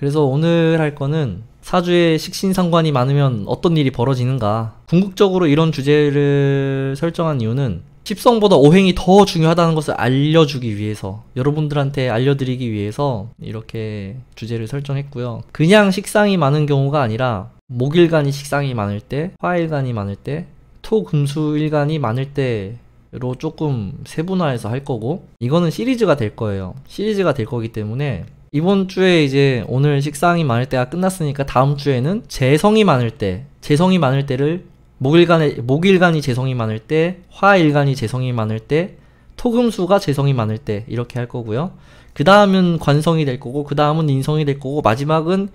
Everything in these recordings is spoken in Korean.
그래서 오늘 할 거는 사주에 식신상관이 많으면 어떤 일이 벌어지는가. 궁극적으로 이런 주제를 설정한 이유는 십성보다 오행이 더 중요하다는 것을 알려주기 위해서 여러분들한테 알려드리기 위해서 이렇게 주제를 설정했고요. 그냥 식상이 많은 경우가 아니라 목일간이 식상이 많을 때, 화일간이 많을 때, 토금수일간이 많을 때로 조금 세분화해서 할 거고 이거는 시리즈가 될 거예요 시리즈가 될 거기 때문에 이번 주에 이제 오늘 식상이 많을 때가 끝났으니까 다음 주에는 재성이 많을 때, 재성이 많을 때를 목일간에 목일간이 재성이 많을 때, 화일간이 재성이 많을 때, 토금수가 재성이 많을 때 이렇게 할 거고요. 그 다음은 관성이 될 거고, 그 다음은 인성이 될 거고, 마지막은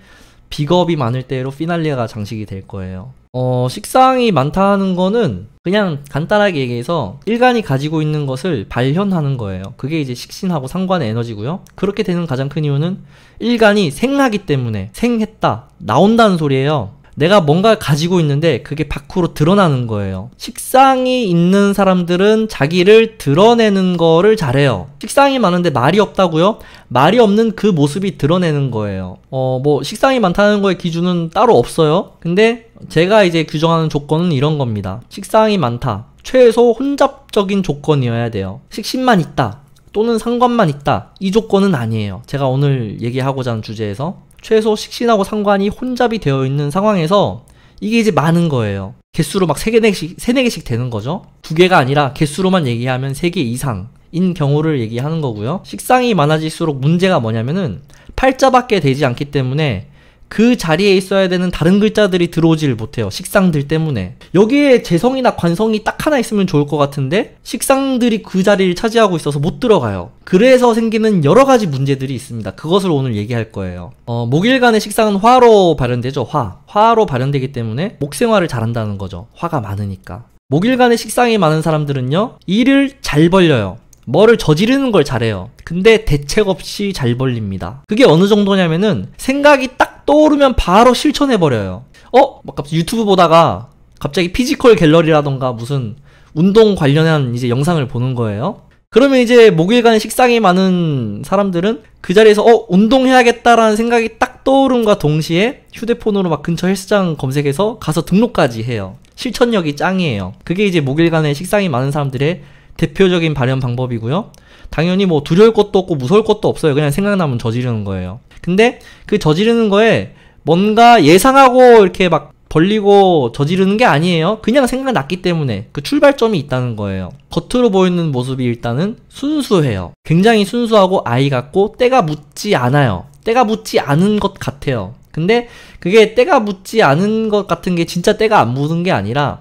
비겁이 많을 때로 피날리아가 장식이 될 거예요. 어, 식상이 많다는 거는 그냥 간단하게 얘기해서 일간이 가지고 있는 것을 발현하는 거예요. 그게 이제 식신하고 상관의 에너지고요. 그렇게 되는 가장 큰 이유는 일간이 생하기 때문에 생했다 나온다는 소리예요. 내가 뭔가 를 가지고 있는데 그게 밖으로 드러나는 거예요. 식상이 있는 사람들은 자기를 드러내는 거를 잘해요. 식상이 많은데 말이 없다고요? 말이 없는 그 모습이 드러내는 거예요. 어, 뭐 식상이 많다는 거의 기준은 따로 없어요. 근데 제가 이제 규정하는 조건은 이런 겁니다. 식상이 많다. 최소 혼잡적인 조건이어야 돼요. 식신만 있다. 또는 상관만 있다. 이 조건은 아니에요. 제가 오늘 얘기하고자 하는 주제에서. 최소 식신하고 상관이 혼잡이 되어 있는 상황에서 이게 이제 많은 거예요. 개수로 막 3개, 4개씩, 3, 4개씩 되는 거죠. 2 개가 아니라 개수로만 얘기하면 3개 이상. 인 경우를 얘기하는 거고요. 식상이 많아질수록 문제가 뭐냐면은 팔자밖에 되지 않기 때문에 그 자리에 있어야 되는 다른 글자들이 들어오질 못해요. 식상들 때문에. 여기에 재성이나 관성이 딱 하나 있으면 좋을 것 같은데 식상들이 그 자리를 차지하고 있어서 못 들어가요. 그래서 생기는 여러 가지 문제들이 있습니다. 그것을 오늘 얘기할 거예요. 어, 목일간의 식상은 화로 발현되죠. 화. 화로 발현되기 때문에 목생활을 잘한다는 거죠. 화가 많으니까. 목일간의 식상이 많은 사람들은요. 일을 잘 벌려요. 뭐를 저지르는 걸 잘해요. 근데 대책 없이 잘 벌립니다. 그게 어느 정도냐면은 생각이 딱 떠오르면 바로 실천해버려요. 어? 막 갑자기 유튜브 보다가 갑자기 피지컬 갤러리라던가 무슨 운동 관련한 이제 영상을 보는 거예요. 그러면 이제 목요일간에 식상이 많은 사람들은 그 자리에서 어 운동해야겠다라는 생각이 딱 떠오름과 동시에 휴대폰으로 막 근처 헬스장 검색해서 가서 등록까지 해요. 실천력이 짱이에요. 그게 이제 목요일간의 식상이 많은 사람들의 대표적인 발현 방법이고요. 당연히 뭐 두려울 것도 없고 무서울 것도 없어요. 그냥 생각나면 저지르는 거예요. 근데 그 저지르는 거에 뭔가 예상하고 이렇게 막 벌리고 저지르는 게 아니에요. 그냥 생각났기 때문에 그 출발점이 있다는 거예요. 겉으로 보이는 모습이 일단은 순수해요. 굉장히 순수하고 아이 같고 때가 묻지 않아요. 때가 묻지 않은 것 같아요. 근데 그게 때가 묻지 않은 것 같은 게 진짜 때가 안 묻은 게 아니라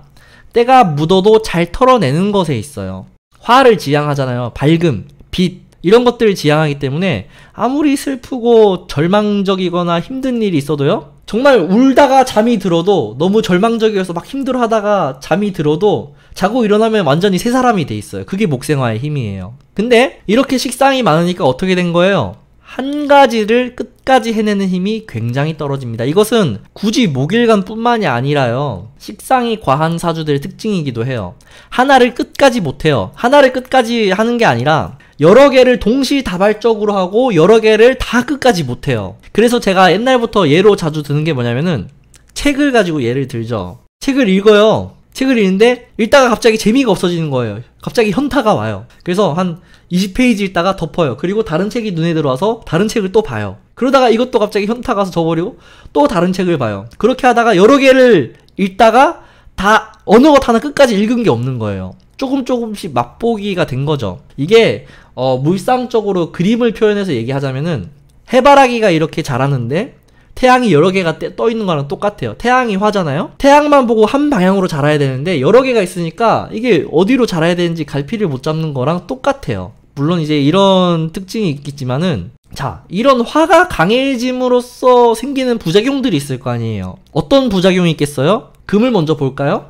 때가 묻어도 잘 털어내는 것에 있어요. 화를 지향하잖아요. 밝음. 빛 이런 것들을 지향하기 때문에 아무리 슬프고 절망적이거나 힘든 일이 있어도요 정말 울다가 잠이 들어도 너무 절망적이어서 막 힘들어하다가 잠이 들어도 자고 일어나면 완전히 새 사람이 돼 있어요 그게 목생화의 힘이에요 근데 이렇게 식상이 많으니까 어떻게 된 거예요 한 가지를 끝까지 해내는 힘이 굉장히 떨어집니다. 이것은 굳이 목일간 뿐만이 아니라요. 식상이 과한 사주들의 특징이기도 해요. 하나를 끝까지 못해요. 하나를 끝까지 하는 게 아니라 여러 개를 동시다발적으로 하고 여러 개를 다 끝까지 못해요. 그래서 제가 옛날부터 예로 자주 드는 게 뭐냐면은 책을 가지고 예를 들죠. 책을 읽어요. 책을 읽는데 읽다가 갑자기 재미가 없어지는 거예요. 갑자기 현타가 와요. 그래서 한 20페이지 읽다가 덮어요. 그리고 다른 책이 눈에 들어와서 다른 책을 또 봐요. 그러다가 이것도 갑자기 현타 가서 저버리고 또 다른 책을 봐요. 그렇게 하다가 여러 개를 읽다가 다 어느 것 하나 끝까지 읽은 게 없는 거예요. 조금 조금씩 맛보기가 된 거죠. 이게 어, 물상적으로 그림을 표현해서 얘기하자면은 해바라기가 이렇게 자라는데 태양이 여러 개가 떠 있는 거랑 똑같아요. 태양이 화잖아요. 태양만 보고 한 방향으로 자라야 되는데 여러 개가 있으니까 이게 어디로 자라야 되는지 갈피를 못 잡는 거랑 똑같아요. 물론 이제 이런 특징이 있겠지만은 자, 이런 화가 강해짐으로써 생기는 부작용들이 있을 거 아니에요. 어떤 부작용이 있겠어요? 금을 먼저 볼까요?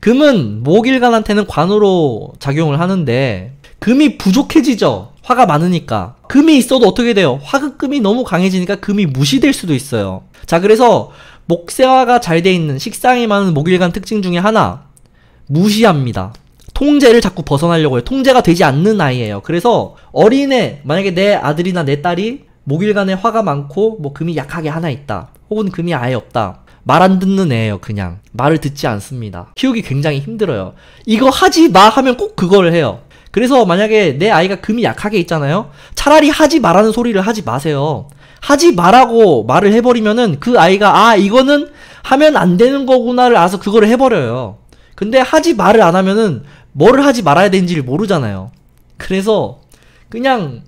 금은 목일간한테는 관으로 작용을 하는데 금이 부족해지죠. 화가 많으니까. 금이 있어도 어떻게 돼요? 화극금이 너무 강해지니까 금이 무시될 수도 있어요. 자, 그래서 목세화가 잘 돼 있는 식상이 많은 목일간 특징 중에 하나. 무시합니다. 통제를 자꾸 벗어나려고 해요. 통제가 되지 않는 아이예요. 그래서 어린애, 만약에 내 아들이나 내 딸이 목일간에 화가 많고 뭐 금이 약하게 하나 있다. 혹은 금이 아예 없다. 말 안 듣는 애예요, 그냥. 말을 듣지 않습니다. 키우기 굉장히 힘들어요. 이거 하지 마 하면 꼭 그거를 해요. 그래서 만약에 내 아이가 금이 약하게 있잖아요. 차라리 하지 말라는 소리를 하지 마세요. 하지 말라고 말을 해버리면은 그 아이가 아 이거는 하면 안 되는 거구나를 알아서 그거를 해버려요. 근데 하지 말을 안 하면은 뭐를 하지 말아야 되는지를 모르잖아요. 그래서 그냥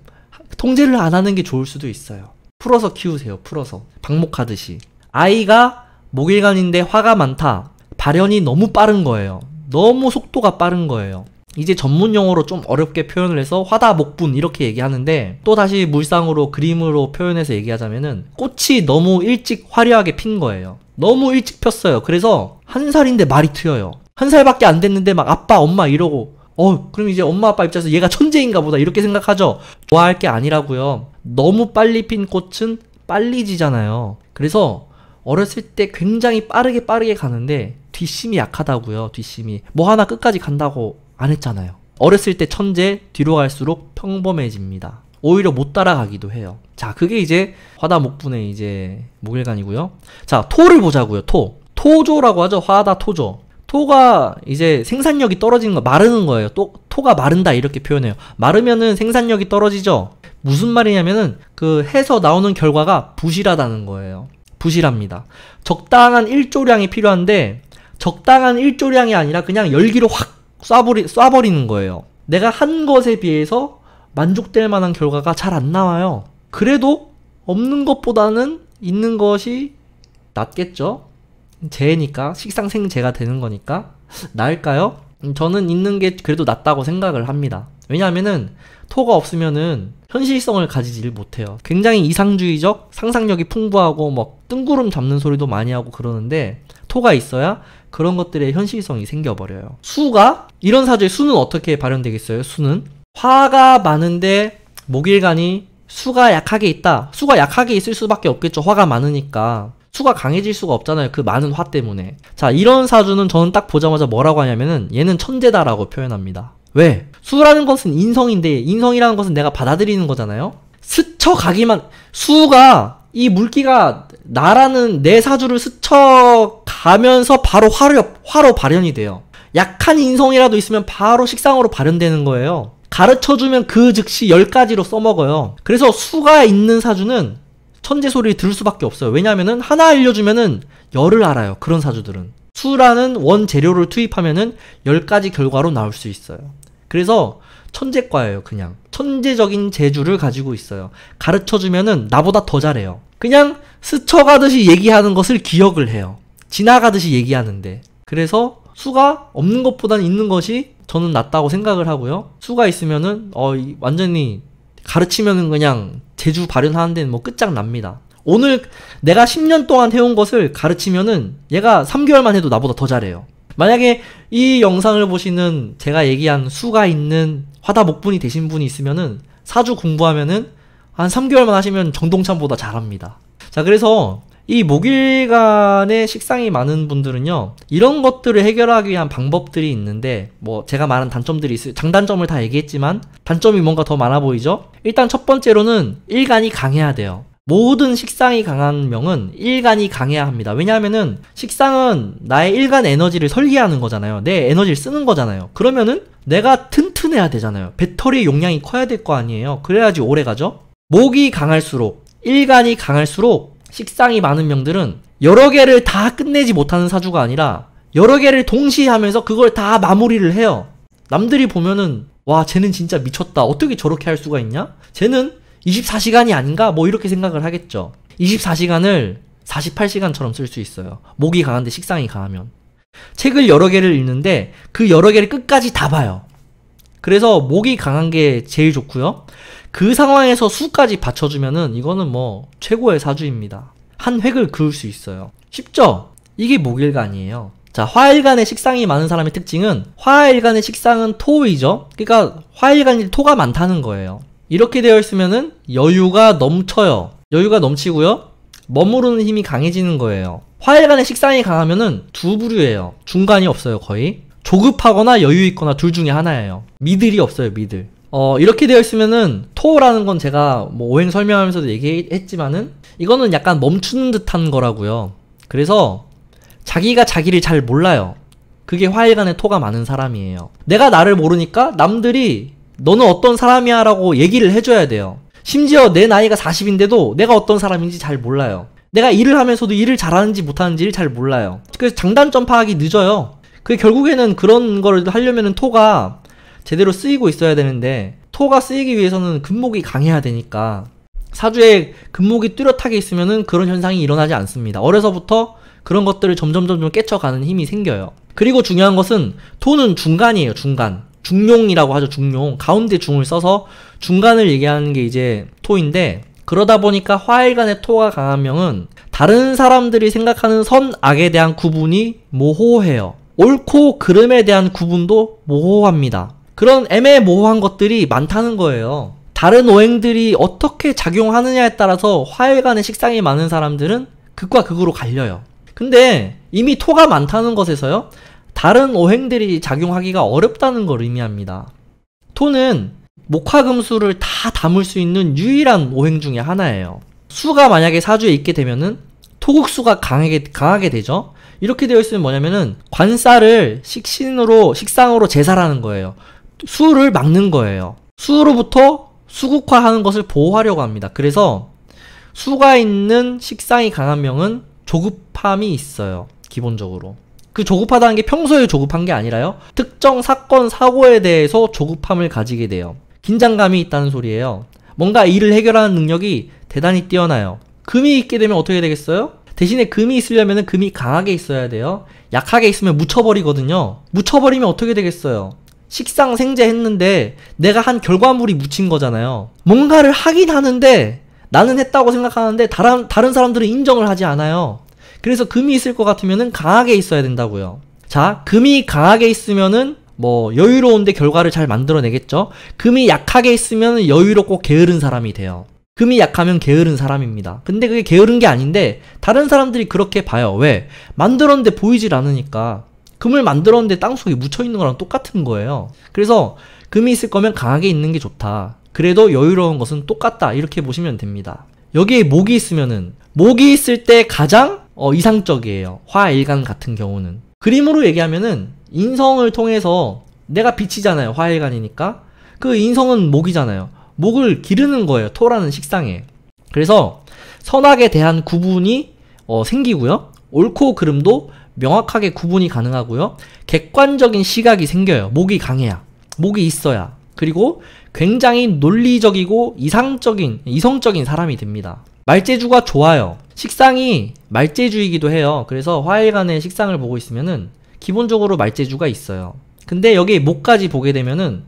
통제를 안 하는 게 좋을 수도 있어요. 풀어서 키우세요. 풀어서 방목하듯이 아이가 목일간인데 화가 많다. 발현이 너무 빠른 거예요. 너무 속도가 빠른 거예요. 이제 전문 용어로 좀 어렵게 표현을 해서 화다목분 이렇게 얘기하는데 또 다시 물상으로 그림으로 표현해서 얘기하자면은 꽃이 너무 일찍 화려하게 핀 거예요. 너무 일찍 폈어요. 그래서 한 살인데 말이 트여요. 한 살밖에 안 됐는데 막 아빠 엄마 이러고 어 그럼 이제 엄마 아빠 입장에서 얘가 천재인가 보다 이렇게 생각하죠. 좋아할 게 아니라고요. 너무 빨리 핀 꽃은 빨리 지잖아요. 그래서 어렸을 때 굉장히 빠르게 빠르게 가는데 뒷심이 약하다고요. 뒷심이 뭐 하나 끝까지 간다고 안 했잖아요. 어렸을 때 천재, 뒤로 갈수록 평범해집니다. 오히려 못 따라가기도 해요. 자, 그게 이제 화다 목분의 이제 목일간이고요. 자, 토를 보자고요. 토. 토조라고 하죠. 화다 토조. 토가 이제 생산력이 떨어지는 거 마르는 거예요. 또 토가 마른다 이렇게 표현해요. 마르면은 생산력이 떨어지죠. 무슨 말이냐면은 그 해서 나오는 결과가 부실하다는 거예요. 부실합니다. 적당한 일조량이 필요한데 적당한 일조량이 아니라 그냥 열기로 확 쏴버리, 쏴버리는 거예요. 내가 한 것에 비해서 만족될 만한 결과가 잘 안 나와요. 그래도 없는 것보다는 있는 것이 낫겠죠? 재니까, 식상생재가 되는 거니까. 나을까요? 저는 있는 게 그래도 낫다고 생각을 합니다. 왜냐하면은 토가 없으면은 현실성을 가지질 못해요. 굉장히 이상주의적, 상상력이 풍부하고 막 뜬구름 잡는 소리도 많이 하고 그러는데 토가 있어야 그런 것들의 현실성이 생겨버려요. 수가 이런 사주의 수는 어떻게 발현되겠어요? 수는 화가 많은데 목일간이 수가 약하게 있다. 수가 약하게 있을 수밖에 없겠죠. 화가 많으니까. 수가 강해질 수가 없잖아요. 그 많은 화 때문에. 자, 이런 사주는 저는 딱 보자마자 뭐라고 하냐면은 얘는 천재다라고 표현합니다. 왜? 수라는 것은 인성인데 인성이라는 것은 내가 받아들이는 거잖아요. 스쳐가기만 수가 이 물기가 나라는 내 사주를 스쳐가면서 바로 화로, 화로 발현이 돼요. 약한 인성이라도 있으면 바로 식상으로 발현되는 거예요. 가르쳐주면 그 즉시 10가지로 써먹어요. 그래서 수가 있는 사주는 천재 소리 들을 수밖에 없어요. 왜냐면은 하나 알려주면은 열을 알아요. 그런 사주들은. 수라는 원재료를 투입하면은 10가지 결과로 나올 수 있어요. 그래서 천재과예요, 그냥. 천재적인 재주를 가지고 있어요. 가르쳐주면은 나보다 더 잘해요. 그냥 스쳐가듯이 얘기하는 것을 기억을 해요. 지나가듯이 얘기하는데. 그래서 수가 없는 것보단 있는 것이 저는 낫다고 생각을 하고요. 수가 있으면은 어 완전히 가르치면은 그냥 재주 발현하는 데는 뭐 끝장납니다. 오늘 내가 10년 동안 해온 것을 가르치면은 얘가 3개월만 해도 나보다 더 잘해요. 만약에 이 영상을 보시는 제가 얘기한 수가 있는 화다 목분이 되신 분이 있으면은 사주 공부하면은 한 3개월만 하시면 정동찬보다 잘합니다. 자, 그래서 이목일간의 식상이 많은 분들은요, 이런 것들을 해결하기 위한 방법들이 있는데, 뭐, 제가 말한 단점들이 있어요. 장단점을 다 얘기했지만, 단점이 뭔가 더 많아 보이죠? 일단 첫 번째로는 일간이 강해야 돼요. 모든 식상이 강한 명은 일간이 강해야 합니다. 왜냐하면은 식상은 나의 일간 에너지를 설계하는 거잖아요. 내 에너지를 쓰는 거잖아요. 그러면은 내가 튼튼해야 되잖아요. 배터리 용량이 커야 될 거 아니에요. 그래야지 오래 가죠? 목이 강할수록 일간이 강할수록 식상이 많은 명들은 여러 개를 다 끝내지 못하는 사주가 아니라 여러 개를 동시에 하면서 그걸 다 마무리를 해요. 남들이 보면은 와 쟤는 진짜 미쳤다. 어떻게 저렇게 할 수가 있냐? 쟤는 24시간이 아닌가? 뭐 이렇게 생각을 하겠죠. 24시간을 48시간처럼 쓸 수 있어요. 목이 강한데 식상이 강하면. 책을 여러 개를 읽는데 그 여러 개를 끝까지 다 봐요. 그래서 목이 강한 게 제일 좋고요. 그 상황에서 수까지 받쳐주면은 이거는 뭐 최고의 사주입니다. 한 획을 그을 수 있어요. 쉽죠? 이게 목일간이에요. 자, 화일간의 식상이 많은 사람의 특징은 화일간의 식상은 토이죠. 그러니까 화일간이 토가 많다는 거예요. 이렇게 되어 있으면은 여유가 넘쳐요. 여유가 넘치고요. 머무르는 힘이 강해지는 거예요. 화일간의 식상이 강하면은 두 부류예요. 중간이 없어요, 거의. 조급하거나 여유 있거나 둘 중에 하나예요. 미들이 없어요, 미들. 어, 이렇게 되어 있으면은 토라는 건 제가 뭐 오행 설명하면서도 얘기했지만은 이거는 약간 멈추는 듯한 거라고요. 그래서 자기가 자기를 잘 몰라요. 그게 화해간의 토가 많은 사람이에요. 내가 나를 모르니까 남들이 너는 어떤 사람이야 라고 얘기를 해줘야 돼요. 심지어 내 나이가 40인데도 내가 어떤 사람인지 잘 몰라요. 내가 일을 하면서도 일을 잘하는지 못하는지를 잘 몰라요. 그래서 장단점 파악이 늦어요. 그 결국에는 그런 거를 하려면은 토가 제대로 쓰이고 있어야 되는데 토가 쓰이기 위해서는 근목이 강해야 되니까 사주에 근목이 뚜렷하게 있으면은 그런 현상이 일어나지 않습니다. 어려서부터 그런 것들을 점점점점 깨쳐가는 힘이 생겨요. 그리고 중요한 것은 토는 중간이에요, 중간. 중용이라고 하죠, 중용. 가운데 중을 써서 중간을 얘기하는 게 이제 토인데 그러다 보니까 화일간의 토가 강한 명은 다른 사람들이 생각하는 선악에 대한 구분이 모호해요. 옳고 그름에 대한 구분도 모호합니다. 그런 애매모호한 것들이 많다는 거예요. 다른 오행들이 어떻게 작용하느냐에 따라서 화일간의 식상이 많은 사람들은 극과 극으로 갈려요. 근데 이미 토가 많다는 것에서요. 다른 오행들이 작용하기가 어렵다는 걸 의미합니다. 토는 목화금수를 다 담을 수 있는 유일한 오행 중에 하나예요. 수가 만약에 사주에 있게 되면은 토국수가 강하게, 강하게 되죠. 이렇게 되어 있으면 뭐냐면은 관사를 식신으로 식상으로 제살하는 거예요. 수를 막는 거예요. 수로부터 수국화하는 것을 보호하려고 합니다. 그래서 수가 있는 식상이 강한 명은 조급함이 있어요. 기본적으로. 그 조급하다는 게 평소에 조급한 게 아니라요. 특정 사건, 사고에 대해서 조급함을 가지게 돼요. 긴장감이 있다는 소리예요. 뭔가 일을 해결하는 능력이 대단히 뛰어나요. 금이 있게 되면 어떻게 되겠어요? 대신에 금이 있으려면 금이 강하게 있어야 돼요. 약하게 있으면 묻혀버리거든요. 묻혀버리면 어떻게 되겠어요? 식상 생제했는데 내가 한 결과물이 묻힌 거잖아요. 뭔가를 하긴 하는데 나는 했다고 생각하는데 다른 다른 사람들은 인정을 하지 않아요. 그래서 금이 있을 것 같으면은 강하게 있어야 된다고요. 자, 금이 강하게 있으면은 뭐 여유로운데 결과를 잘 만들어내겠죠. 금이 약하게 있으면 은 여유롭고 게으른 사람이 돼요. 금이 약하면 게으른 사람입니다. 근데 그게 게으른 게 아닌데 다른 사람들이 그렇게 봐요. 왜? 만들었는데 보이질 않으니까. 금을 만들었는데 땅속에 묻혀있는 거랑 똑같은 거예요. 그래서 금이 있을 거면 강하게 있는 게 좋다. 그래도 여유로운 것은 똑같다. 이렇게 보시면 됩니다. 여기에 목이 있으면은 목이 있을 때 가장 어, 이상적이에요. 화일간 같은 경우는. 그림으로 얘기하면은 인성을 통해서 내가 빛이잖아요. 화일간이니까. 그 인성은 목이잖아요. 목을 기르는 거예요. 토라는 식상에. 그래서 선악에 대한 구분이 어, 생기고요. 옳고 그름도 명확하게 구분이 가능하고요. 객관적인 시각이 생겨요. 목이 강해야. 목이 있어야. 그리고 굉장히 논리적이고 이상적인, 이성적인 사람이 됩니다. 말재주가 좋아요. 식상이 말재주이기도 해요. 그래서 화일간의 식상을 보고 있으면은 기본적으로 말재주가 있어요. 근데 여기 목까지 보게 되면은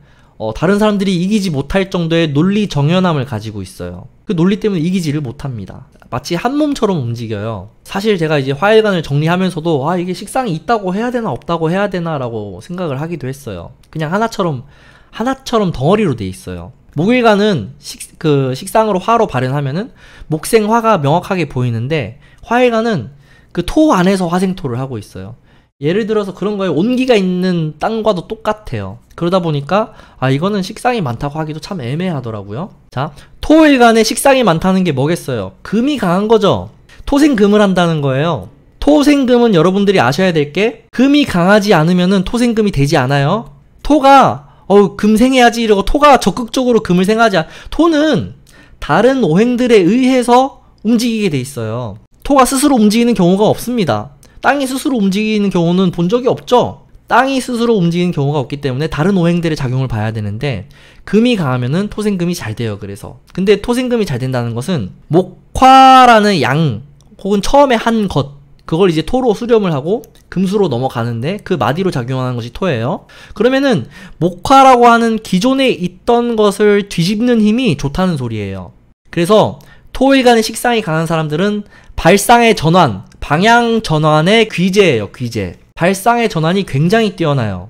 어, 다른 사람들이 이기지 못할 정도의 논리 정연함을 가지고 있어요. 그 논리 때문에 이기지를 못합니다. 마치 한 몸처럼 움직여요. 사실 제가 이제 화일간을 정리하면서도 아 이게 식상이 있다고 해야 되나 없다고 해야 되나라고 생각을 하기도 했어요. 그냥 하나처럼 하나처럼 덩어리로 돼 있어요. 목일간은 식, 그 식상으로 화로 발현하면은 목생화가 명확하게 보이는데 화일간은 그 토 안에서 화생토를 하고 있어요. 예를 들어서 그런 거에 온기가 있는 땅과도 똑같아요. 그러다 보니까 아 이거는 식상이 많다고 하기도 참 애매하더라고요. 자, 토일간에 식상이 많다는 게 뭐겠어요? 금이 강한 거죠. 토생금을 한다는 거예요. 토생금은 여러분들이 아셔야 될 게 금이 강하지 않으면은 토생금이 되지 않아요. 토가 어우 금생해야지 이러고 토가 적극적으로 금을 생하지 않. 토는 다른 오행들에 의해서 움직이게 돼 있어요. 토가 스스로 움직이는 경우가 없습니다. 땅이 스스로 움직이는 경우는 본 적이 없죠. 땅이 스스로 움직이는 경우가 없기 때문에 다른 오행들의 작용을 봐야 되는데 금이 강하면은 토생금이 잘 돼요. 그래서 근데 토생금이 잘 된다는 것은 목화라는 양 혹은 처음에 한 것 그걸 이제 토로 수렴을 하고 금수로 넘어가는데 그 마디로 작용하는 것이 토예요. 그러면은 목화라고 하는 기존에 있던 것을 뒤집는 힘이 좋다는 소리예요. 그래서 토일간의 식상이 강한 사람들은 발상의 전환, 방향 전환의 귀재예요, 귀재. 발상의 전환이 굉장히 뛰어나요.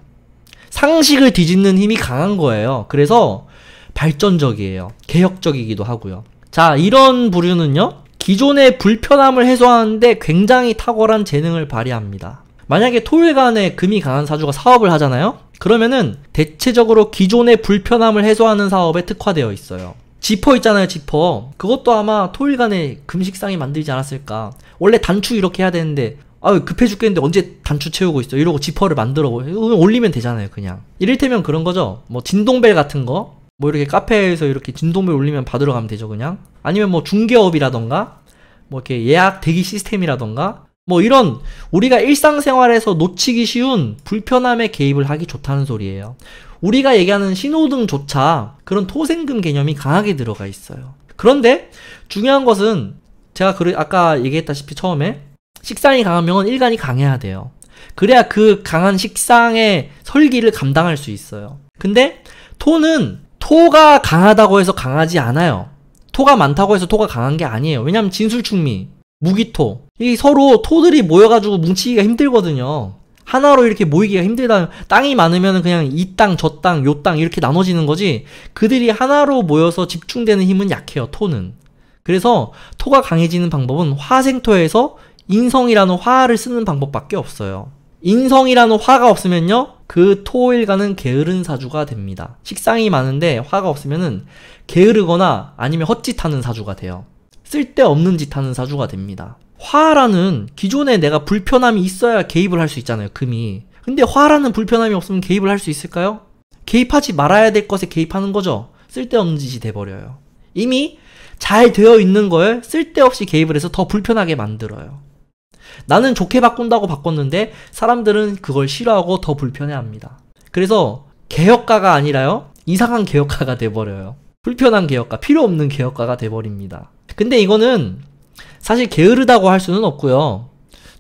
상식을 뒤집는 힘이 강한 거예요. 그래서 발전적이에요. 개혁적이기도 하고요. 자, 이런 부류는요. 기존의 불편함을 해소하는데 굉장히 탁월한 재능을 발휘합니다. 만약에 토일간에 금이 강한 사주가 사업을 하잖아요? 그러면은 대체적으로 기존의 불편함을 해소하는 사업에 특화되어 있어요. 지퍼 있잖아요 지퍼 그것도 아마 토일간에 금식상이 만들지 않았을까 원래 단추 이렇게 해야 되는데 아유 급해 죽겠는데 언제 단추 채우고 있어 이러고 지퍼를 만들어 올리면 되잖아요 그냥 이를테면 그런 거죠 뭐 진동벨 같은 거뭐 이렇게 카페에서 이렇게 진동벨 올리면 받으러 가면 되죠 그냥 아니면 뭐 중개업이라던가 뭐 이렇게 예약 대기 시스템이라던가 뭐 이런 우리가 일상생활에서 놓치기 쉬운 불편함에 개입을 하기 좋다는 소리예요 우리가 얘기하는 신호등조차 그런 토생금 개념이 강하게 들어가 있어요. 그런데 중요한 것은 제가 그, 아까 얘기했다시피 처음에 식상이 강한 명은 일간이 강해야 돼요. 그래야 그 강한 식상의 설기를 감당할 수 있어요. 근데 토는 토가 강하다고 해서 강하지 않아요. 토가 많다고 해서 토가 강한 게 아니에요. 왜냐면 진술충미, 무기토 이 서로 토들이 모여가지고 뭉치기가 힘들거든요. 하나로 이렇게 모이기가 힘들다. 땅이 많으면 그냥 이 땅, 저 땅, 요 땅 이렇게 나눠지는 거지. 그들이 하나로 모여서 집중되는 힘은 약해요, 토는. 그래서 토가 강해지는 방법은 화생토에서 인성이라는 화를 쓰는 방법밖에 없어요. 인성이라는 화가 없으면요. 그 토일간은 게으른 사주가 됩니다. 식상이 많은데 화가 없으면은 게으르거나 아니면 헛짓하는 사주가 돼요. 쓸데없는 짓 하는 사주가 됩니다. 화라는 기존에 내가 불편함이 있어야 개입을 할 수 있잖아요. 금이. 근데 화라는 불편함이 없으면 개입을 할 수 있을까요? 개입하지 말아야 될 것에 개입하는 거죠. 쓸데없는 짓이 돼버려요. 이미 잘 되어 있는 걸 쓸데없이 개입을 해서 더 불편하게 만들어요. 나는 좋게 바꾼다고 바꿨는데 사람들은 그걸 싫어하고 더 불편해합니다. 그래서 개혁가가 아니라요. 이상한 개혁가가 돼버려요. 불편한 개혁가, 필요 없는 개혁가가 돼버립니다. 근데 이거는 사실 게으르다고 할 수는 없고요.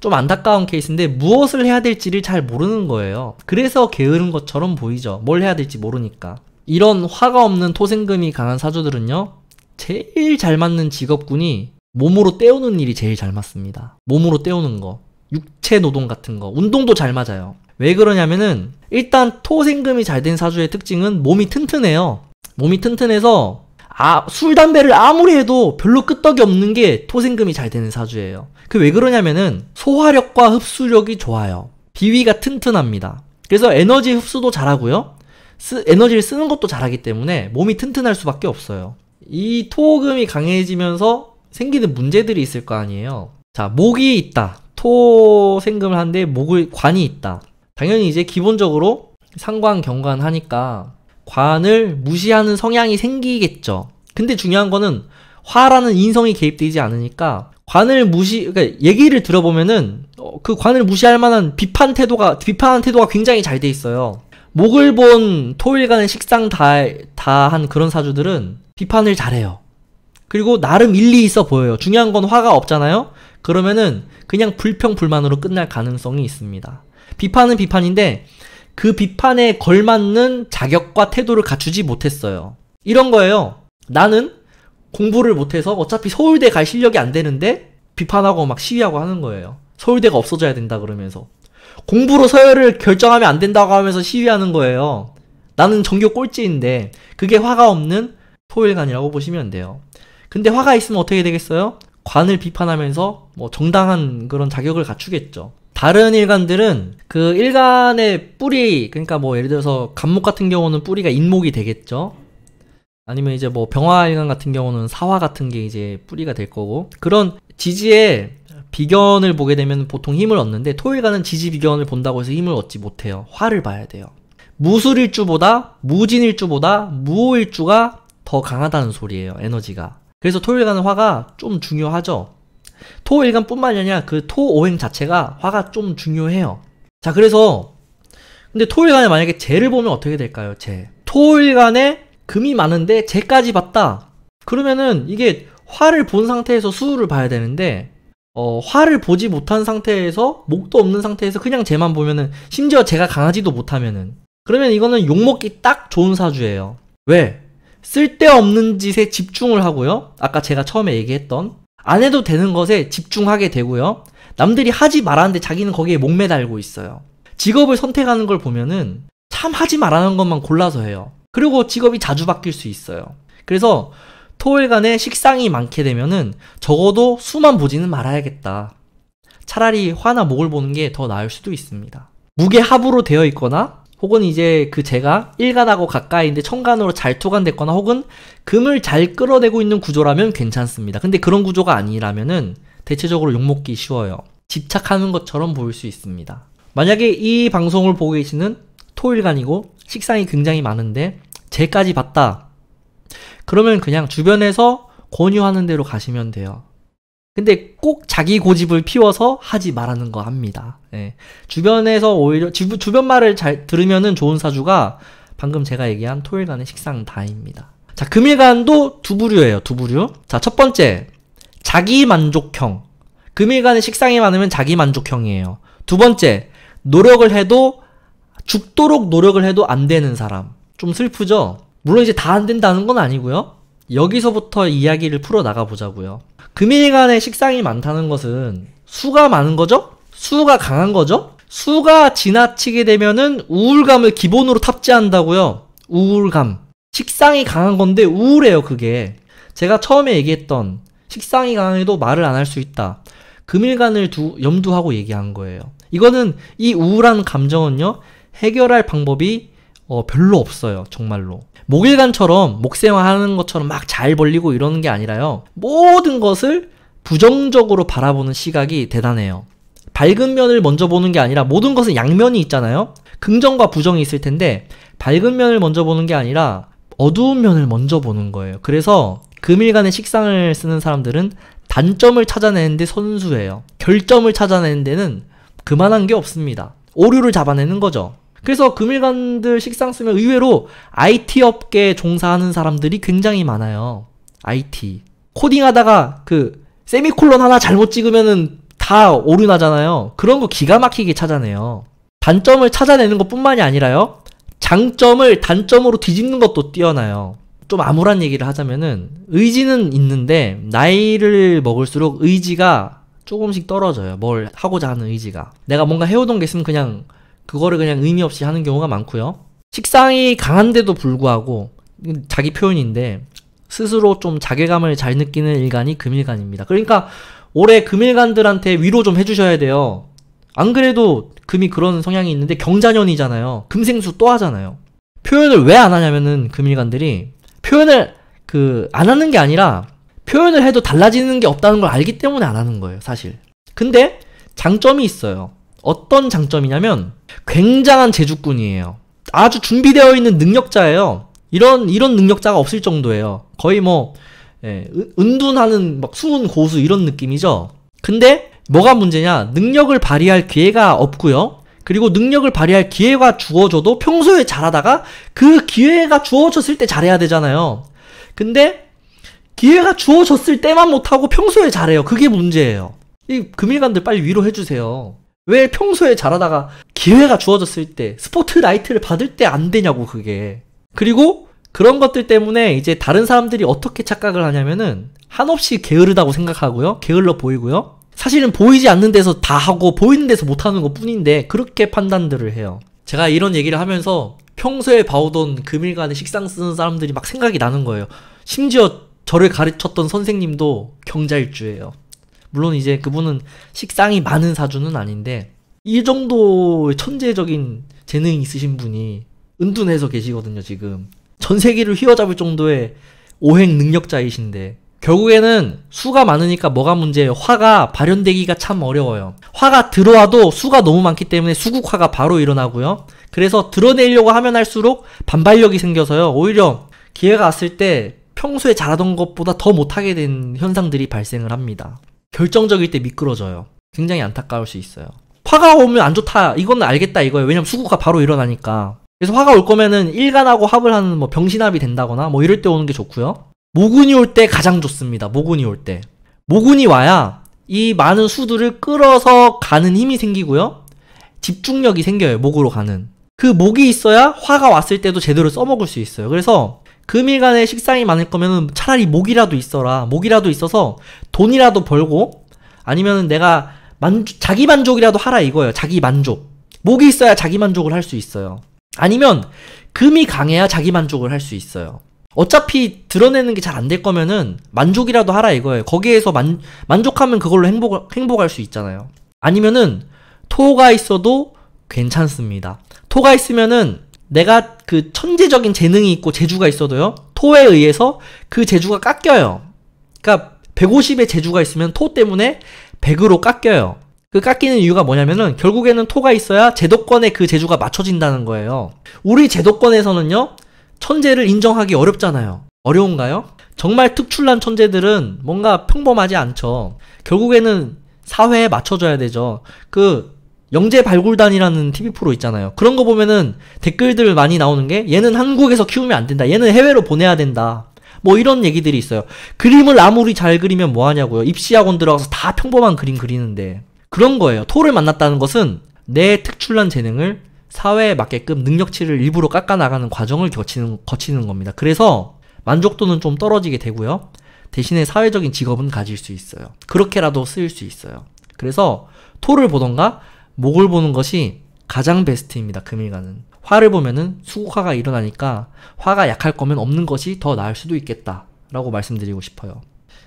좀 안타까운 케이스인데 무엇을 해야 될지를 잘 모르는 거예요. 그래서 게으른 것처럼 보이죠. 뭘 해야 될지 모르니까. 이런 화가 없는 토생금이 강한 사주들은요. 제일 잘 맞는 직업군이 몸으로 때우는 일이 제일 잘 맞습니다. 몸으로 때우는 거. 육체 노동 같은 거. 운동도 잘 맞아요. 왜 그러냐면은 일단 토생금이 잘 된 사주의 특징은 몸이 튼튼해요. 몸이 튼튼해서 아, 술, 담배를 아무리 해도 별로 끄떡이 없는 게 토생금이 잘 되는 사주예요. 그 왜 그러냐면은 소화력과 흡수력이 좋아요. 비위가 튼튼합니다. 그래서 에너지 흡수도 잘하고요. 쓰, 에너지를 쓰는 것도 잘하기 때문에 몸이 튼튼할 수밖에 없어요. 이 토금이 강해지면서 생기는 문제들이 있을 거 아니에요. 자, 목이 있다. 토생금을 하는데 목을 관이 있다. 당연히 이제 기본적으로 상관 경관 하니까 관을 무시하는 성향이 생기겠죠. 근데 중요한 거는 화라는 인성이 개입되지 않으니까 관을 무시 그러니까 얘기를 들어보면은 어, 그 관을 무시할 만한 비판 태도가 비판 태도가 굉장히 잘 돼 있어요. 목을 본 토일간의 식상 다 다 한 그런 사주들은 비판을 잘해요. 그리고 나름 일리 있어 보여요. 중요한 건 화가 없잖아요. 그러면은 그냥 불평 불만으로 끝날 가능성이 있습니다. 비판은 비판인데 그 비판에 걸맞는 자격과 태도를 갖추지 못했어요. 이런 거예요. 나는 공부를 못해서 어차피 서울대 갈 실력이 안 되는데 비판하고 막 시위하고 하는 거예요. 서울대가 없어져야 된다 그러면서. 공부로 서열을 결정하면 안 된다고 하면서 시위하는 거예요. 나는 전교 꼴찌인데 그게 화가 없는 소일관이라고 보시면 돼요. 근데 화가 있으면 어떻게 되겠어요? 관을 비판하면서 뭐 정당한 그런 자격을 갖추겠죠. 다른 일간들은 그 일간의 뿌리 그러니까 뭐 예를 들어서 감목 같은 경우는 뿌리가 인목이 되겠죠. 아니면 이제 뭐 병화일간 같은 경우는 사화 같은 게 이제 뿌리가 될 거고 그런 지지의 비견을 보게 되면 보통 힘을 얻는데 토일간은 지지 비견을 본다고 해서 힘을 얻지 못해요. 화를 봐야 돼요. 무술일주보다 무진일주보다 무호일주가 더 강하다는 소리예요. 에너지가. 그래서 토일간은 화가 좀 중요하죠. 토일간뿐만 이 아니라 그 토오행 자체가 화가 좀 중요해요. 자 그래서 근데 토일간에 만약에 재를 보면 어떻게 될까요? 재 토일간에 금이 많은데 재까지 봤다. 그러면은 이게 화를 본 상태에서 수를 봐야 되는데 어, 화를 보지 못한 상태에서 목도 없는 상태에서 그냥 재만 보면은 심지어 제가 강하지도 못하면은 그러면 이거는 욕먹기 딱 좋은 사주예요. 왜? 쓸데없는 짓에 집중을 하고요. 아까 제가 처음에 얘기했던 안 해도 되는 것에 집중하게 되고요. 남들이 하지 말았는데 자기는 거기에 목매달고 있어요. 직업을 선택하는 걸 보면은 참 하지 말라는 것만 골라서 해요. 그리고 직업이 자주 바뀔 수 있어요. 그래서 토일간에 식상이 많게 되면은 적어도 수만 보지는 말아야겠다. 차라리 화나 목을 보는 게 더 나을 수도 있습니다. 무게 합으로 되어 있거나 혹은 이제 그제가 일간하고 가까이인데 천간으로 잘 토간됐거나 혹은 금을 잘 끌어내고 있는 구조라면 괜찮습니다. 근데 그런 구조가 아니라면은 대체적으로 욕먹기 쉬워요. 집착하는 것처럼 보일 수 있습니다. 만약에 이 방송을 보고 계시는 토일간이고 식상이 굉장히 많은데 제까지 봤다. 그러면 그냥 주변에서 권유하는 대로 가시면 돼요. 근데 꼭 자기 고집을 피워서 하지 말하는거 합니다. 예. 주변에서 오히려 주, 주변 말을 잘 들으면은 좋은 사주가 방금 제가 얘기한 토일간의 식상 다입니다. 자, 금일간도 두 부류예요. 두 부류. 자, 첫 번째. 자기 만족형. 금일간의 식상이 많으면 자기 만족형이에요. 두 번째. 노력을 해도 죽도록 노력을 해도 안 되는 사람. 좀 슬프죠? 물론 이제 다 안 된다는 건 아니고요. 여기서부터 이야기를 풀어 나가 보자고요. 금일간의 식상이 많다는 것은 수가 많은 거죠? 수가 강한 거죠? 수가 지나치게 되면은 우울감을 기본으로 탑재한다고요. 우울감. 식상이 강한 건데 우울해요, 그게. 제가 처음에 얘기했던 식상이 강해도 말을 안 할 수 있다. 금일간을 두, 염두하고 얘기한 거예요. 이거는 이 우울한 감정은요, 해결할 방법이 어, 별로 없어요. 정말로. 목일간처럼 목생활하는 것처럼 막 잘 벌리고 이러는 게 아니라요. 모든 것을 부정적으로 바라보는 시각이 대단해요. 밝은 면을 먼저 보는 게 아니라 모든 것은 양면이 있잖아요. 긍정과 부정이 있을 텐데 밝은 면을 먼저 보는 게 아니라 어두운 면을 먼저 보는 거예요. 그래서 금일간의 식상을 쓰는 사람들은 단점을 찾아내는데 선수예요. 결점을 찾아내는 데는 그만한 게 없습니다. 오류를 잡아내는 거죠. 그래서 금일간들 식상 쓰면 의외로 IT 업계 종사하는 사람들이 굉장히 많아요. IT. 코딩하다가 그 세미콜론 하나 잘못 찍으면은 다 오류 나잖아요. 그런 거 기가 막히게 찾아내요. 단점을 찾아내는 것 뿐만이 아니라요. 장점을 단점으로 뒤집는 것도 뛰어나요. 좀 암울한 얘기를 하자면은 의지는 있는데 나이를 먹을수록 의지가 조금씩 떨어져요. 뭘 하고자 하는 의지가. 내가 뭔가 해오던 게 있으면 그냥 그거를 그냥 의미 없이 하는 경우가 많고요. 식상이 강한데도 불구하고 자기 표현인데 스스로 좀 자괴감을 잘 느끼는 일간이 금일간입니다. 그러니까 올해 금일간들한테 위로 좀 해주셔야 돼요. 안 그래도 금이 그런 성향이 있는데 경자년이잖아요. 금생수 또 하잖아요. 표현을 왜 안 하냐면은 금일간들이 표현을 그 안 하는 게 아니라 표현을 해도 달라지는 게 없다는 걸 알기 때문에 안 하는 거예요, 사실. 근데 장점이 있어요. 어떤 장점이냐면 굉장한 재주꾼이에요. 아주 준비되어 있는 능력자예요. 이런 이런 능력자가 없을 정도예요. 거의 뭐 예, 은둔하는 막 수은 고수 이런 느낌이죠. 근데 뭐가 문제냐? 능력을 발휘할 기회가 없고요. 그리고 능력을 발휘할 기회가 주어져도 평소에 잘하다가 그 기회가 주어졌을 때 잘해야 되잖아요. 근데 기회가 주어졌을 때만 못하고 평소에 잘해요. 그게 문제예요. 이 금일관들 빨리 위로해주세요. 왜 평소에 잘하다가 기회가 주어졌을 때 스포트라이트를 받을 때 안 되냐고 그게 그리고 그런 것들 때문에 이제 다른 사람들이 어떻게 착각을 하냐면은 한없이 게으르다고 생각하고요 게을러 보이고요 사실은 보이지 않는 데서 다 하고 보이는 데서 못하는 것 뿐인데 그렇게 판단들을 해요 제가 이런 얘기를 하면서 평소에 봐오던 금일간의 식상 쓰는 사람들이 막 생각이 나는 거예요 심지어 저를 가르쳤던 선생님도 경자일주예요 물론 이제 그분은 식상이 많은 사주는 아닌데 이 정도 천재적인 재능이 있으신 분이 은둔해서 계시거든요 지금 전 세계를 휘어잡을 정도의 오행 능력자이신데 결국에는 수가 많으니까 뭐가 문제예요 화가 발현되기가 참 어려워요 화가 들어와도 수가 너무 많기 때문에 수국화가 바로 일어나고요 그래서 드러내려고 하면 할수록 반발력이 생겨서요 오히려 기회가 왔을 때 평소에 잘하던 것보다 더 못하게 된 현상들이 발생을 합니다 결정적일 때 미끄러져요. 굉장히 안타까울 수 있어요. 화가 오면 안 좋다. 이거는 알겠다 이거예요. 왜냐면 수구가 바로 일어나니까. 그래서 화가 올 거면은 일간하고 합을 하는 뭐 병신합이 된다거나 뭐 이럴 때 오는 게 좋고요. 모군이 올 때 가장 좋습니다. 모군이 올 때. 모군이 와야 이 많은 수들을 끌어서 가는 힘이 생기고요. 집중력이 생겨요. 목으로 가는. 그 목이 있어야 화가 왔을 때도 제대로 써먹을 수 있어요. 그래서 금일간에 식상이 많을 거면 차라리 목이라도 있어라. 목이라도 있어서 돈이라도 벌고 아니면 내가 만족, 자기 만족이라도 하라 이거예요. 자기 만족. 목이 있어야 자기 만족을 할 수 있어요. 아니면 금이 강해야 자기 만족을 할 수 있어요. 어차피 드러내는 게 잘 안 될 거면은 만족이라도 하라 이거예요. 거기에서 만, 만족하면 그걸로 행복, 행복할 수 있잖아요. 아니면은 토가 있어도 괜찮습니다. 토가 있으면은 내가 그 천재적인 재능이 있고 재주가 있어도요. 토에 의해서 그 재주가 깎여요. 그러니까 1 5 0의 재주가 있으면 토 때문에 100으로 깎여요. 그 깎이는 이유가 뭐냐면은 결국에는 토가 있어야 제도권에 그 재주가 맞춰진다는 거예요. 우리 제도권에서는요. 천재를 인정하기 어렵잖아요. 어려운가요? 정말 특출난 천재들은 뭔가 평범하지 않죠. 결국에는 사회에 맞춰줘야 되죠. 그 영재 발굴단이라는 TV 프로 있잖아요. 그런 거 보면은 댓글들 많이 나오는 게 얘는 한국에서 키우면 안 된다. 얘는 해외로 보내야 된다. 뭐 이런 얘기들이 있어요. 그림을 아무리 잘 그리면 뭐 하냐고요. 입시학원 들어가서 다 평범한 그림 그리는데. 그런 거예요. 토를 만났다는 것은 내 특출난 재능을 사회에 맞게끔 능력치를 일부러 깎아나가는 과정을 거치는, 거치는 겁니다. 그래서 만족도는 좀 떨어지게 되고요. 대신에 사회적인 직업은 가질 수 있어요. 그렇게라도 쓰일 수 있어요. 그래서 토를 보던가 목을 보는 것이 가장 베스트입니다. 금일간은. 화를 보면은 수국화가 일어나니까 화가 약할 거면 없는 것이 더 나을 수도 있겠다. 라고 말씀드리고 싶어요.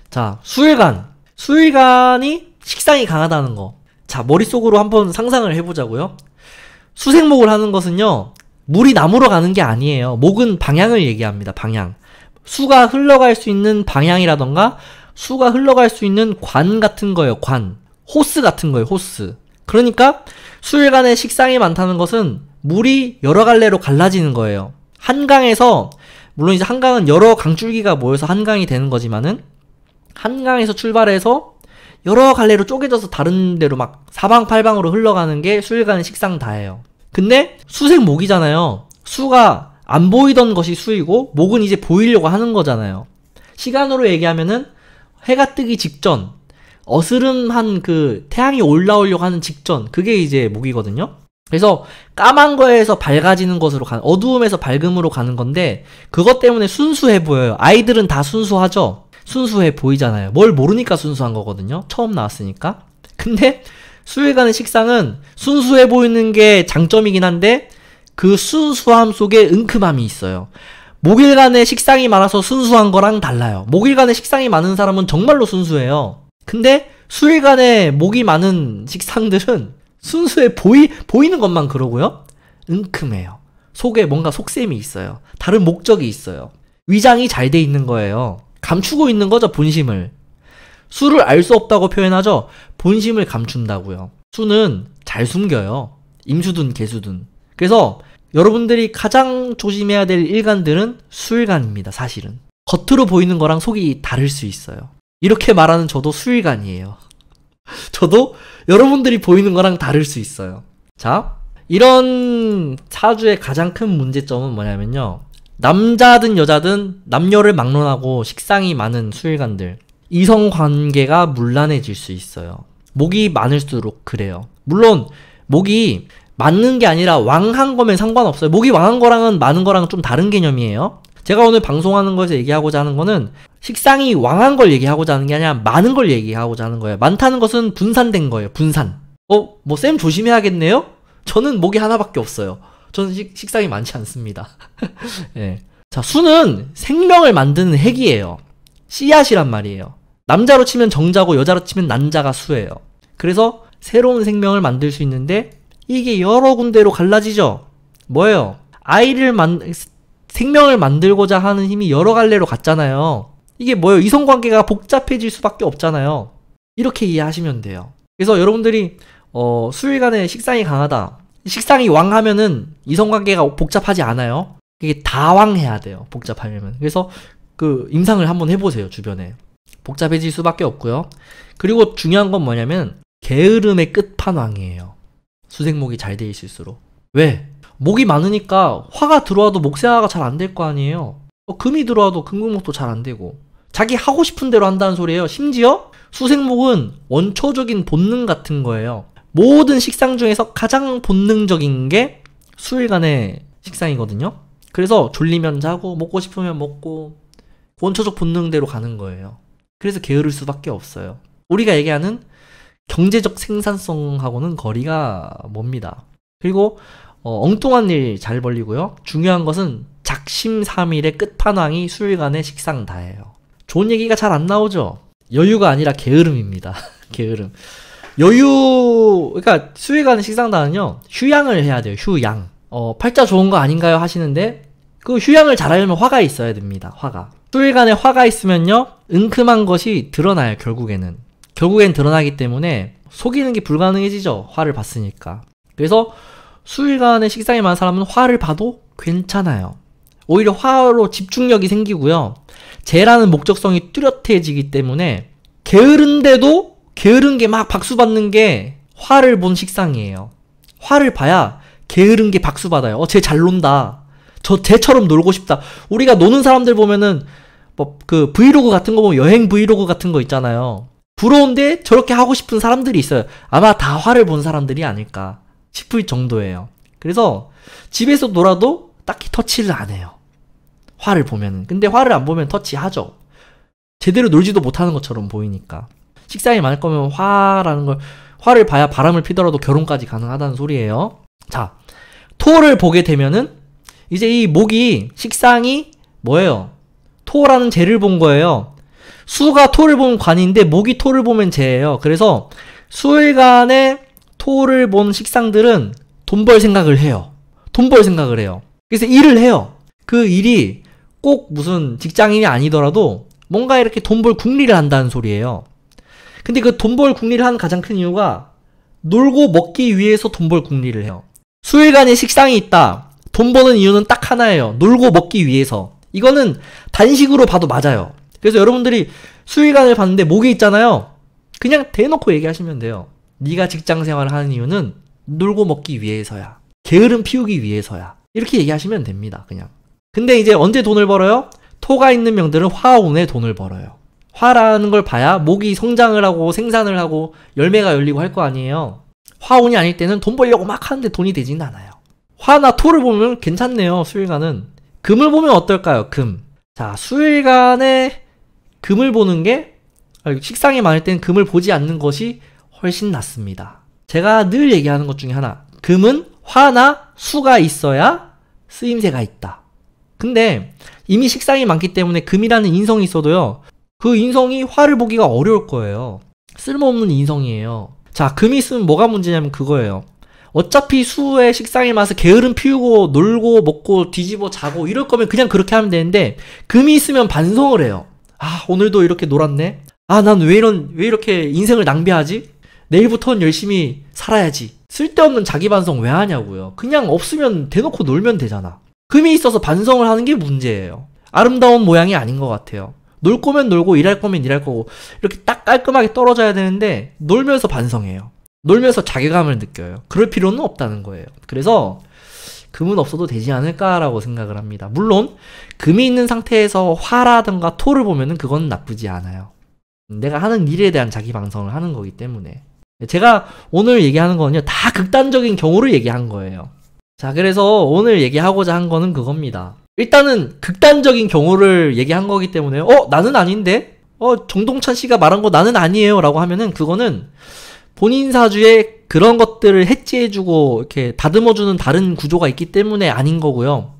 자, 수일간. 수일간이 식상이 강하다는 거. 자, 머릿속으로 한번 상상을 해보자고요. 수생목을 하는 것은요, 물이 나무로 가는 게 아니에요. 목은 방향을 얘기합니다. 방향. 수가 흘러갈 수 있는 방향이라던가, 수가 흘러갈 수 있는 관 같은 거예요. 관. 호스 같은 거예요. 호스. 그러니까 수일간에 식상이 많다는 것은 물이 여러 갈래로 갈라지는 거예요. 한강에서 물론 이제 한강은 여러 강줄기가 모여서 한강이 되는 거지만은 한강에서 출발해서 여러 갈래로 쪼개져서 다른 데로 막 사방팔방으로 흘러가는 게 수일간의 식상 다예요. 근데 수색 목이잖아요. 수가 안 보이던 것이 수이고 목은 이제 보이려고 하는 거잖아요. 시간으로 얘기하면은 해가 뜨기 직전 어스름한 그 태양이 올라오려고 하는 직전 그게 이제 목이거든요. 그래서 까만 거에서 밝아지는 것으로 가는 어두움에서 밝음으로 가는 건데 그것 때문에 순수해 보여요. 아이들은 다 순수하죠. 순수해 보이잖아요. 뭘 모르니까 순수한 거거든요. 처음 나왔으니까. 근데 수일간의 식상은 순수해 보이는 게 장점이긴 한데 그 순수함 속에 은큼함이 있어요. 목일간의 식상이 많아서 순수한 거랑 달라요. 목일간의 식상이 많은 사람은 정말로 순수해요. 근데 수일간의 목이 많은 식상들은 순수해 보이, 보이는 것만 그러고요. 은큼해요. 속에 뭔가 속셈이 있어요. 다른 목적이 있어요. 위장이 잘 돼 있는 거예요. 감추고 있는 거죠, 본심을. 수를 알 수 없다고 표현하죠? 본심을 감춘다고요. 수는 잘 숨겨요. 임수든 개수든. 그래서 여러분들이 가장 조심해야 될 일간들은 수일간입니다, 사실은. 겉으로 보이는 거랑 속이 다를 수 있어요. 이렇게 말하는 저도 수일간이에요. 저도 여러분들이 보이는 거랑 다를 수 있어요. 자, 이런 사주의 가장 큰 문제점은 뭐냐면요. 남자든 여자든 남녀를 막론하고 식상이 많은 수일관들 이성 관계가 문란해질 수 있어요. 목이 많을수록 그래요. 물론, 목이 맞는 게 아니라 왕한 거면 상관없어요. 목이 왕한 거랑은 많은 거랑 좀 다른 개념이에요. 제가 오늘 방송하는 거에서 얘기하고자 하는 거는 식상이 왕한 걸 얘기하고자 하는 게 아니라 많은 걸 얘기하고자 하는 거예요. 많다는 것은 분산된 거예요. 분산. 어? 뭐 쌤 조심해야겠네요? 저는 목이 하나밖에 없어요. 저는 식, 식상이 많지 않습니다. 예. 자, 수는 생명을 만드는 핵이에요. 씨앗이란 말이에요. 남자로 치면 정자고 여자로 치면 난자가 수예요. 그래서 새로운 생명을 만들 수 있는데 이게 여러 군데로 갈라지죠. 뭐예요? 아이를 만 생명을 만들고자 하는 힘이 여러 갈래로 갔잖아요. 이게 뭐예요? 이성관계가 복잡해질 수밖에 없잖아요. 이렇게 이해하시면 돼요. 그래서 여러분들이 어, 수일간의 식상이 강하다. 식상이 왕하면은 이성관계가 복잡하지 않아요. 그게 다왕해야 돼요. 복잡하려면. 그래서 그 임상을 한번 해보세요. 주변에. 복잡해질 수밖에 없고요. 그리고 중요한 건 뭐냐면 게으름의 끝판왕이에요. 수생목이 잘되어 있을수록. 왜? 목이 많으니까 화가 들어와도 목세화가잘 안 될 거 아니에요. 어, 금이 들어와도 금금목도 잘 안 되고 자기 하고 싶은 대로 한다는 소리예요. 심지어 수생목은 원초적인 본능 같은 거예요. 모든 식상 중에서 가장 본능적인 게 수일간의 식상이거든요. 그래서 졸리면 자고 먹고 싶으면 먹고 원초적 본능대로 가는 거예요. 그래서 게으를 수밖에 없어요. 우리가 얘기하는 경제적 생산성하고는 거리가 멉니다. 그리고 어, 엉뚱한 일 잘 벌리고요. 중요한 것은 작심3일의 끝판왕이 수일간의 식상 다예요. 좋은 얘기가 잘 안 나오죠. 여유가 아니라 게으름입니다. 게으름. 여유, 그러니까 수요일 가는 식상단은요, 휴양을 해야 돼요, 휴양. 어, 팔자 좋은 거 아닌가요? 하시는데, 그 휴양을 잘하려면 화가 있어야 됩니다, 화가. 수요일간에 화가 있으면요, 은큼한 것이 드러나요, 결국에는. 결국엔 드러나기 때문에 속이는 게 불가능해지죠, 화를 봤으니까. 그래서 수일간의 식상이 많은 사람은 화를 봐도 괜찮아요. 오히려 화로 집중력이 생기고요. 재라는 목적성이 뚜렷해지기 때문에 게으른데도 게으른 게 막 박수 받는 게 화를 본 식상이에요. 화를 봐야 게으른 게 박수 받아요. 어, 쟤 잘 논다. 저 쟤처럼 놀고 싶다. 우리가 노는 사람들 보면은 뭐 그 브이로그 같은 거 보면 여행 브이로그 같은 거 있잖아요. 부러운데 저렇게 하고 싶은 사람들이 있어요. 아마 다 화를 본 사람들이 아닐까 싶을 정도예요. 그래서 집에서 놀아도 딱히 터치를 안 해요. 화를 보면은. 근데 화를 안 보면 터치하죠. 제대로 놀지도 못하는 것처럼 보이니까. 식상이 많을 거면 화라는 걸, 화를 봐야 바람을 피더라도 결혼까지 가능하다는 소리예요. 자, 토를 보게 되면은 이제 이 목이, 식상이 뭐예요? 토라는 재를 본 거예요. 수가 토를 본 관인데 목이 토를 보면 재예요. 그래서 수일간에 토를 본 식상들은 돈 벌 생각을 해요. 돈 벌 생각을 해요. 그래서 일을 해요. 그 일이 꼭 무슨 직장인이 아니더라도 뭔가 이렇게 돈벌 궁리를 한다는 소리예요. 근데 그돈벌 궁리를 하는 가장 큰 이유가 놀고 먹기 위해서 돈벌 궁리를 해요. 수일간의 식상이 있다. 돈 버는 이유는 딱 하나예요. 놀고 먹기 위해서. 이거는 단식으로 봐도 맞아요. 그래서 여러분들이 수일간을 봤는데 목에 있잖아요. 그냥 대놓고 얘기하시면 돼요. 네가 직장 생활을 하는 이유는 놀고 먹기 위해서야. 게으름 피우기 위해서야. 이렇게 얘기하시면 됩니다. 그냥. 근데 이제 언제 돈을 벌어요? 토가 있는 명들은 화운에 돈을 벌어요. 화라는 걸 봐야 목이 성장을 하고 생산을 하고 열매가 열리고 할 거 아니에요. 화운이 아닐 때는 돈 벌려고 막 하는데 돈이 되진 않아요. 화나 토를 보면 괜찮네요. 수일간은. 금을 보면 어떨까요? 금. 자, 수일간에 금을 보는 게 아, 식상이 많을 땐 금을 보지 않는 것이 훨씬 낫습니다. 제가 늘 얘기하는 것 중에 하나. 금은 화나 수가 있어야 쓰임새가 있다. 근데 이미 식상이 많기 때문에 금이라는 인성이 있어도요. 그 인성이 화를 보기가 어려울 거예요. 쓸모없는 인성이에요. 자, 금이 있으면 뭐가 문제냐면 그거예요. 어차피 수의 식상의 맛을 게으름 피우고 놀고 먹고 뒤집어 자고 이럴 거면 그냥 그렇게 하면 되는데 금이 있으면 반성을 해요. 아, 오늘도 이렇게 놀았네. 아, 난 왜 이런 왜 이렇게 인생을 낭비하지? 내일부터는 열심히 살아야지. 쓸데없는 자기 반성 왜 하냐고요. 그냥 없으면 대놓고 놀면 되잖아. 흠이 있어서 반성을 하는 게 문제예요. 아름다운 모양이 아닌 것 같아요. 놀 거면 놀고 일할 거면 일할 거고 이렇게 딱 깔끔하게 떨어져야 되는데 놀면서 반성해요. 놀면서 자괴감을 느껴요. 그럴 필요는 없다는 거예요. 그래서 금은 없어도 되지 않을까라고 생각을 합니다. 물론 금이 있는 상태에서 화라든가 토를 보면은 그건 나쁘지 않아요. 내가 하는 일에 대한 자기 방성을 하는 거기 때문에 제가 오늘 얘기하는 거는요 다 극단적인 경우를 얘기한 거예요. 자, 그래서 오늘 얘기하고자 한 거는 그겁니다. 일단은 극단적인 경우를 얘기한 거기 때문에 어? 나는 아닌데? 어? 정동찬 씨가 말한 거 나는 아니에요 라고 하면은 그거는 본인 사주에 그런 것들을 해지해주고 이렇게 다듬어주는 다른 구조가 있기 때문에 아닌 거고요.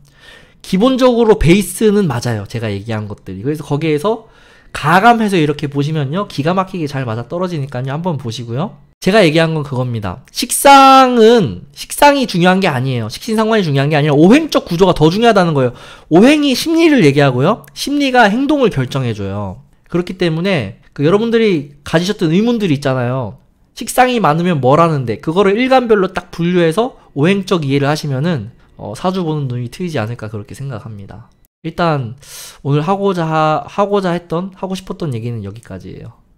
기본적으로 베이스는 맞아요. 제가 얘기한 것들이. 그래서 거기에서 가감해서 이렇게 보시면요. 기가 막히게 잘 맞아 떨어지니까요. 한번 보시고요. 제가 얘기한 건 그겁니다. 식상은 식상이 중요한 게 아니에요. 식신상관이 중요한 게 아니라 오행적 구조가 더 중요하다는 거예요. 오행이 심리를 얘기하고요. 심리가 행동을 결정해줘요. 그렇기 때문에 그 여러분들이 가지셨던 의문들이 있잖아요. 식상이 많으면 뭐라는데 그거를 일간별로 딱 분류해서 오행적 이해를 하시면은 어, 사주 보는 눈이 트이지 않을까 그렇게 생각합니다. 일단 오늘 하고자 하, 하고자 했던 하고 싶었던 얘기는 여기까지예요.